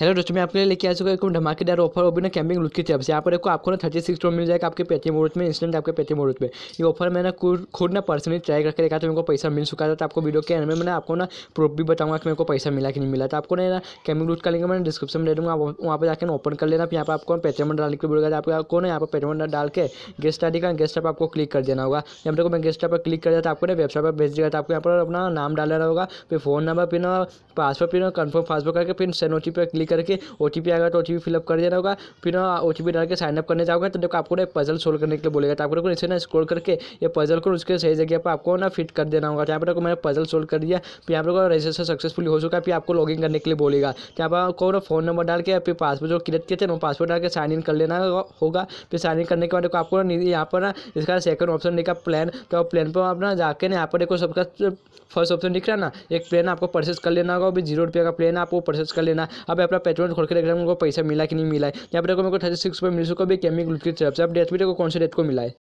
hello दोस्तों मैं आपके लिए लेके आ चुका एक धमाकेदार ऑफर वो भी ना कैंपिंग लूट की तरफ से यहाँ पर देखो आपको ना थर्टी सिक्स मिल जाएगा आपके पेटी वोट में इंस्टेंट आपके पेटी वोट में ये ऑफर मैंने खुद ना पर्सनली ट्राई करके देखा तो मेरे को पैसा मिल चुका था तो आपको वीडियो के एंड में मैंने आपको ना प्रूफ भी बताऊंगा कि मेरे को पैसा मिला कि नहीं मिला तो आपको ना कैमिंग लूट का लिंक मैंने डिस्क्रिप्शन में दे दूँगा वहाँ पर जाकर ओपन कर लेना यहाँ पर आपको पेटीएम डालने के लिए बोलेगा तो आपको ना यहाँ पर पेटीएम डाल के गेस्ट आई का गेस्ट आपको क्लिक कर देना होगा जब देखो मैं गेस्ट पर क्लिक कर देता तो आपको ना वेबसाइट पर भेज देगा तो आपको यहाँ पर अपना नाम डाल होगा फिर phone number pin password pin confirm password करके फिर सेनोटी पर क्लिक करके ओ आएगा तो ओ फिलअप कर देना होगा फिर ओ टी डाल के साइनअप करने जाओगे तो देखो आपको ना पजल सोल्व करने के लिए बोलेगा तो आपको देखो नीचे ना स्क्रोल करके ये पजल को उसके सही जगह पर आपको ना फिट कर देना होगा तो यहाँ पर देखो मैंने पजल सोल्व कर दिया फिर यहाँ पर रजिस्ट्रेशन सक्सेसफुल हो चुका है फिर आपको लॉग करने के लिए बोलेगा तो यहाँ पर आपको फ़ोन नंबर डाल के फिर पासवर्ड जो क्रिएट किए थे ना पासवर्ड डाल के साइन इन कर लेना होगा फिर साइन इन करने के बाद देखो आपको यहाँ पर ना इसका सेकंड ऑप्शन देखा प्लान तो प्लान पर आप ना जाके ना यहाँ पर देखो सबका फर्स्ट ऑप्शन दिख रहा है ना एक प्लान आपको परचेस कर लेना होगा अभी जीरो रुपये का प्लान आपको परचेस कर लेना अब अपना मेरा पेट्रोल खोल के देख रहे हूँ मेरे पैसा मिला कि नहीं मिला है यहाँ पर मेरे को थर्टी सिक्स रुपये मिल सको भी गेमिंग की तरफ से अपडेट वीडियो को कौन से डेट को मिला है